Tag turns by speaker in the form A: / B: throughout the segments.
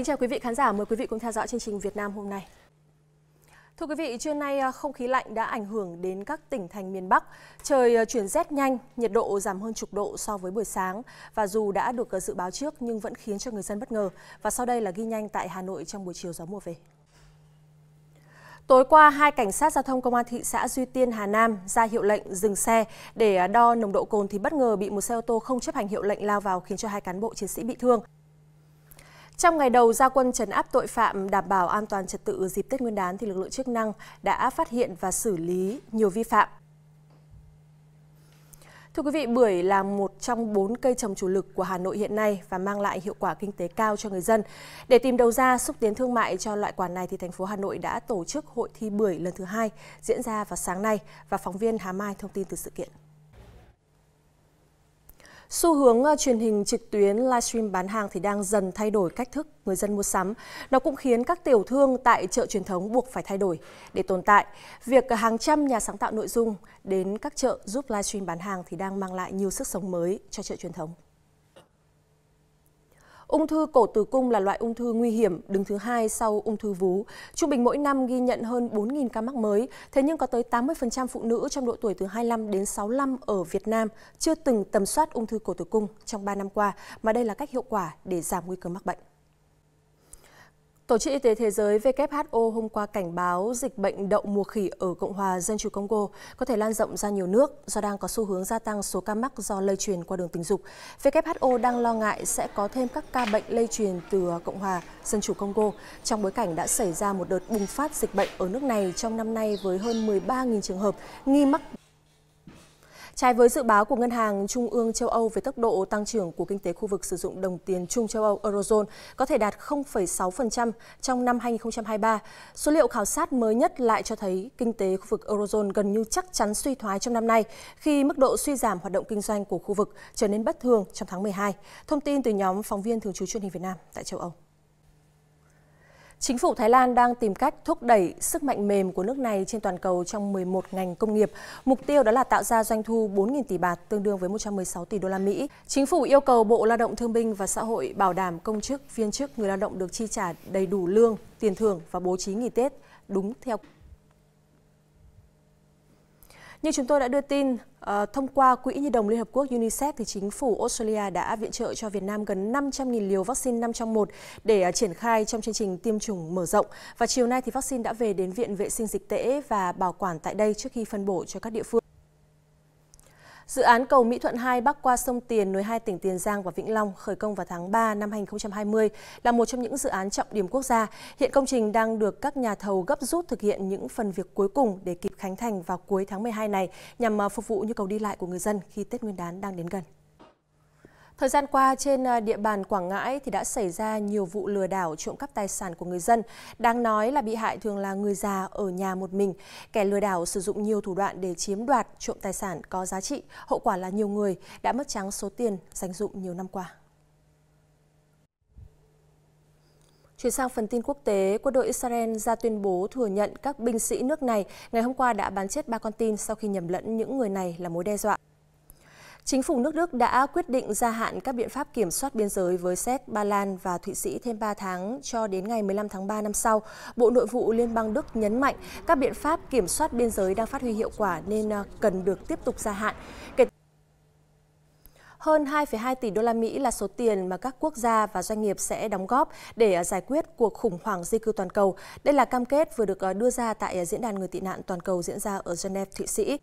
A: Kính chào quý vị khán giả, mời quý vị cùng theo dõi chương trình Việt Nam hôm nay. Thưa quý vị, trưa nay à, không khí lạnh đã ảnh hưởng đến các tỉnh thành miền Bắc. Trời à, chuyển rét nhanh, nhiệt độ giảm hơn chục độ so với buổi sáng. Và dù đã được à, dự báo trước nhưng vẫn khiến cho người dân bất ngờ. Và sau đây là ghi nhanh tại Hà Nội trong buổi chiều gió mùa về. Tối qua, hai cảnh sát giao thông công an thị xã Duy Tiên, Hà Nam ra hiệu lệnh dừng xe để đo nồng độ cồn thì bất ngờ bị một xe ô tô không chấp hành hiệu lệnh lao vào khiến cho hai cán bộ chiến sĩ bị thương. Trong ngày đầu gia quân trấn áp tội phạm đảm bảo an toàn trật tự dịp Tết Nguyên đán thì lực lượng chức năng đã phát hiện và xử lý nhiều vi phạm. Thưa quý vị, bưởi là một trong bốn cây trồng chủ lực của Hà Nội hiện nay và mang lại hiệu quả kinh tế cao cho người dân. Để tìm đầu ra xúc tiến thương mại cho loại quả này thì thành phố Hà Nội đã tổ chức hội thi bưởi lần thứ hai diễn ra vào sáng nay và phóng viên Hà Mai thông tin từ sự kiện. Xu hướng ờ, truyền hình trực tuyến, livestream bán hàng thì đang dần thay đổi cách thức người dân mua sắm. Nó cũng khiến các tiểu thương tại chợ truyền thống buộc phải thay đổi để tồn tại. Việc hàng trăm nhà sáng tạo nội dung đến các chợ giúp livestream bán hàng thì đang mang lại nhiều sức sống mới cho chợ truyền thống. Ung thư cổ tử cung là loại ung thư nguy hiểm, đứng thứ hai sau ung thư vú. Trung bình mỗi năm ghi nhận hơn 4.000 ca mắc mới, thế nhưng có tới 80% phụ nữ trong độ tuổi từ 25 đến 65 ở Việt Nam chưa từng tầm soát ung thư cổ tử cung trong 3 năm qua, mà đây là cách hiệu quả để giảm nguy cơ mắc bệnh. Tổ chức Y tế Thế giới WHO hôm qua cảnh báo dịch bệnh đậu mùa khỉ ở Cộng hòa Dân chủ Congo có thể lan rộng ra nhiều nước do đang có xu hướng gia tăng số ca mắc do lây truyền qua đường tình dục. WHO đang lo ngại sẽ có thêm các ca bệnh lây truyền từ Cộng hòa Dân chủ Congo trong bối cảnh đã xảy ra một đợt bùng phát dịch bệnh ở nước này trong năm nay với hơn 13.000 trường hợp nghi mắc Trái với dự báo của Ngân hàng Trung ương châu Âu về tốc độ tăng trưởng của kinh tế khu vực sử dụng đồng tiền chung châu Âu Eurozone có thể đạt 0,6% trong năm 2023, số liệu khảo sát mới nhất lại cho thấy kinh tế khu vực Eurozone gần như chắc chắn suy thoái trong năm nay khi mức độ suy giảm hoạt động kinh doanh của khu vực trở nên bất thường trong tháng 12. Thông tin từ nhóm phóng viên thường trú truyền hình Việt Nam tại châu Âu. Chính phủ Thái Lan đang tìm cách thúc đẩy sức mạnh mềm của nước này trên toàn cầu trong 11 ngành công nghiệp. Mục tiêu đó là tạo ra doanh thu 4.000 tỷ bạt tương đương với 116 tỷ đô la Mỹ. Chính phủ yêu cầu Bộ Lao động Thương binh và Xã hội bảo đảm công chức, viên chức, người lao động được chi trả đầy đủ lương, tiền thưởng và bố trí nghỉ Tết đúng theo như chúng tôi đã đưa tin, ờ, thông qua Quỹ Nhi đồng Liên Hợp Quốc UNICEF, thì chính phủ Australia đã viện trợ cho Việt Nam gần 500.000 liều vaccine 5 trong 1 để ờ, triển khai trong chương trình tiêm chủng mở rộng. Và chiều nay thì vaccine đã về đến Viện Vệ sinh Dịch tễ và bảo quản tại đây trước khi phân bổ cho các địa phương. Dự án cầu Mỹ Thuận 2 bắc qua sông Tiền nối hai tỉnh Tiền Giang và Vĩnh Long khởi công vào tháng 3 năm 2020 là một trong những dự án trọng điểm quốc gia. Hiện công trình đang được các nhà thầu gấp rút thực hiện những phần việc cuối cùng để kịp khánh thành vào cuối tháng 12 này nhằm à, phục vụ nhu cầu đi lại của người dân khi Tết Nguyên đán đang đến gần. Thời gian qua trên à, địa bàn Quảng Ngãi thì đã xảy ra nhiều vụ lừa đảo trộm cắp tài sản của người dân. Đáng nói là bị hại thường là người già ở nhà một mình. Kẻ lừa đảo sử dụng nhiều thủ đoạn để chiếm đoạt trộm tài sản có giá trị. Hậu quả là nhiều người đã mất trắng số tiền dành dụng nhiều năm qua. Chuyển sang phần tin quốc tế, quân đội Israel ra tuyên bố thừa nhận các binh sĩ nước này ngày hôm qua đã bắn chết ba con tin sau khi nhầm lẫn những người này là mối đe dọa. Chính phủ nước Đức đã quyết định gia hạn các biện pháp kiểm soát biên giới với Séc, Ba Lan và Thụy Sĩ thêm 3 tháng cho đến ngày 15 tháng 3 năm sau. Bộ Nội vụ Liên bang Đức nhấn mạnh các biện pháp kiểm soát biên giới đang phát huy hiệu quả nên à, cần được tiếp tục gia hạn. Kể hơn 2,2 tỷ đô la Mỹ là số tiền mà các quốc gia và doanh nghiệp sẽ đóng góp để à, giải quyết cuộc khủng hoảng di cư toàn cầu. Đây là cam kết vừa được à, đưa ra tại Diễn đàn Người tị nạn toàn cầu diễn ra ở Geneva, Thụy Sĩ.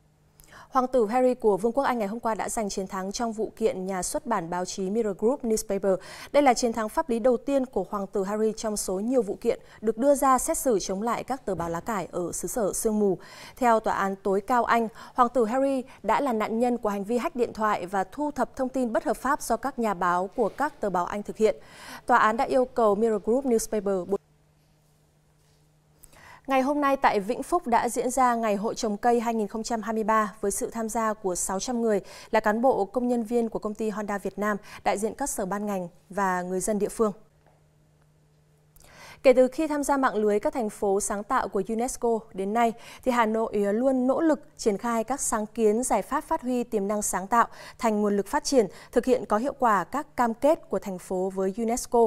A: Hoàng tử Harry của Vương quốc Anh ngày hôm qua đã giành chiến thắng trong vụ kiện nhà xuất bản báo chí Mirror Group Newspaper. Đây là chiến thắng pháp lý đầu tiên của Hoàng tử Harry trong số nhiều vụ kiện được đưa ra xét xử chống lại các tờ báo lá cải ở xứ sở Sương Mù. Theo Tòa án tối cao Anh, Hoàng tử Harry đã là nạn nhân của hành vi hack điện thoại và thu thập thông tin bất hợp pháp do các nhà báo của các tờ báo Anh thực hiện. Tòa án đã yêu cầu Mirror Group Newspaper Ngày hôm nay tại Vĩnh Phúc đã diễn ra Ngày hội trồng cây 2023 với sự tham gia của 600 người là cán bộ công nhân viên của công ty Honda Việt Nam, đại diện các sở ban ngành và người dân địa phương. Kể từ khi tham gia mạng lưới các thành phố sáng tạo của UNESCO đến nay, thì Hà Nội luôn nỗ lực triển khai các sáng kiến giải pháp phát huy tiềm năng sáng tạo thành nguồn lực phát triển, thực hiện có hiệu quả các cam kết của thành phố với UNESCO.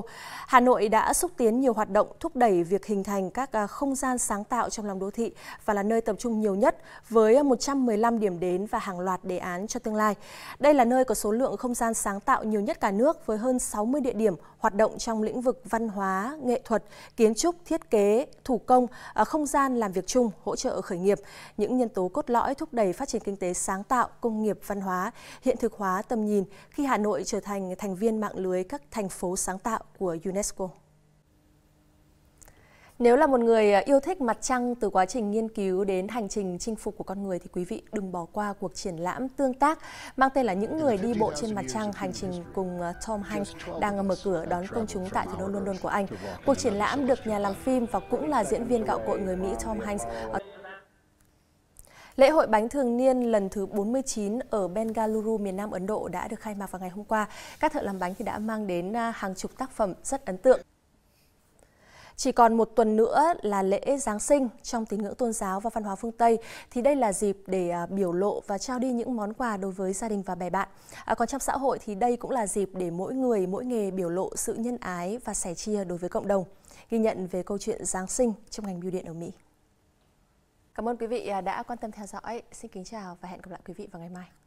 A: Hà Nội đã xúc tiến nhiều hoạt động thúc đẩy việc hình thành các à, không gian sáng tạo trong lòng đô thị và là nơi tập trung nhiều nhất với 115 điểm đến và hàng loạt đề án cho tương lai. Đây là nơi có số lượng không gian sáng tạo nhiều nhất cả nước với hơn 60 địa điểm hoạt động trong lĩnh vực văn hóa, nghệ thuật, kiến trúc, thiết kế, thủ công, à, không gian làm việc chung, hỗ trợ khởi nghiệp, những nhân tố cốt lõi thúc đẩy phát triển kinh tế sáng tạo, công nghiệp, văn hóa, hiện thực hóa tầm nhìn khi Hà Nội trở thành thành viên mạng lưới các thành phố sáng tạo của UNESCO. Nếu là một người à, yêu thích mặt trăng từ quá trình nghiên cứu đến hành trình chinh phục của con người thì quý vị đừng bỏ qua cuộc triển lãm tương tác mang tên là Những người đi bộ trên mặt trăng hành trình cùng à, Tom Hanks đang mở cửa đón công chúng tại thủ đô London của Anh. Cuộc triển lãm được nhà làm phim và cũng là diễn viên gạo cội người Mỹ Tom Hanks Lễ hội bánh thường niên lần thứ 49 ở Bengaluru, miền Nam Ấn Độ đã được khai mạc vào ngày hôm qua. Các thợ làm bánh thì đã mang đến à, hàng chục tác phẩm rất ấn tượng. Chỉ còn một tuần nữa là lễ Giáng sinh trong tín ngưỡng tôn giáo và văn hóa phương Tây thì đây là dịp để à, biểu lộ và trao đi những món quà đối với gia đình và bè bạn. À, còn trong xã hội thì đây cũng là dịp để mỗi người mỗi nghề biểu lộ sự nhân ái và sẻ chia đối với cộng đồng. Ghi nhận về câu chuyện Giáng sinh trong ngành bưu điện ở Mỹ. Cảm ơn quý vị à, đã quan tâm theo dõi. Xin kính chào và hẹn gặp lại quý vị vào ngày mai.